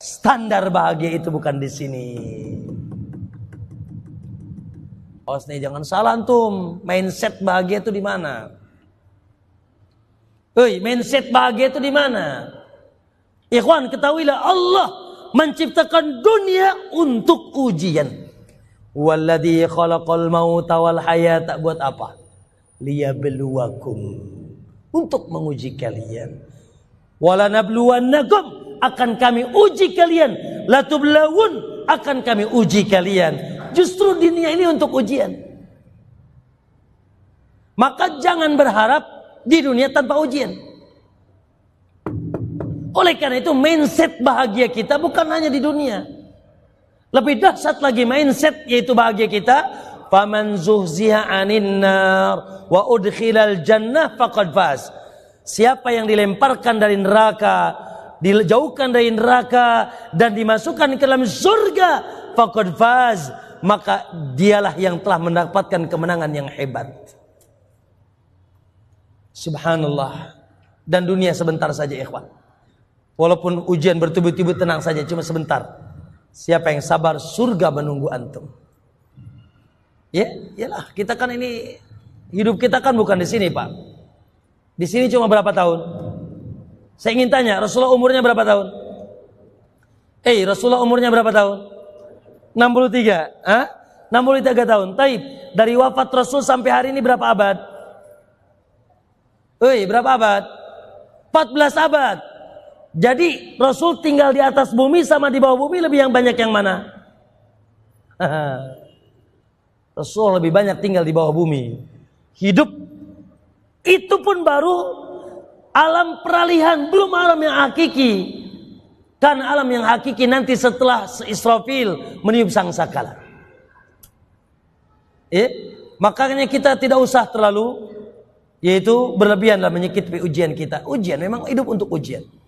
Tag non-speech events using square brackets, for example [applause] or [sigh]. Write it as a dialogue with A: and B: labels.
A: Standar bahagia itu bukan di sini. Awas nih jangan salah antum. Mindset bahagia itu di mana? Hei, mindset bahagia itu di mana? Ikhwan, ketahuilah Allah menciptakan dunia untuk ujian. Walladhi khalaqal mauta wal hayata buat apa? Liyabluwakum. Untuk menguji kalian. Walanabluwannakum akan kami uji kalian latublawun akan kami uji kalian justru dunia ini untuk ujian maka jangan berharap di dunia tanpa ujian oleh karena itu mindset bahagia kita bukan hanya di dunia lebih dahsyat lagi mindset yaitu bahagia kita faman zuhziha anin nar wa udkhilal jannah faqad faz. Siapa yang dilemparkan dari neraka dijauhkan dari neraka dan dimasukkan ke dalam surga faqad faz maka dialah yang telah mendapatkan kemenangan yang hebat subhanallah dan dunia sebentar saja ikhwan walaupun ujian bertubi-tubi tenang saja cuma sebentar siapa yang sabar surga menunggu antum ya iyalah kita kan ini hidup kita kan bukan di sini pak di sini cuma berapa tahun saya ingin tanya, Rasulullah umurnya berapa tahun? Eh, Rasulullah umurnya berapa tahun? 63. Hah? 63 tahun. Taib, dari wafat Rasul sampai hari ini berapa abad? Eh, berapa abad? 14 abad. Jadi Rasul tinggal di atas bumi sama di bawah bumi lebih yang banyak yang mana? [laughs] Rasul lebih banyak tinggal di bawah bumi. Hidup itu pun baru Alam peralihan belum alam yang hakiki. dan alam yang hakiki nanti setelah Israfil meniup sang sakala. Eh, Makanya kita tidak usah terlalu yaitu berlebihan dalam ujian kita. Ujian memang hidup untuk ujian.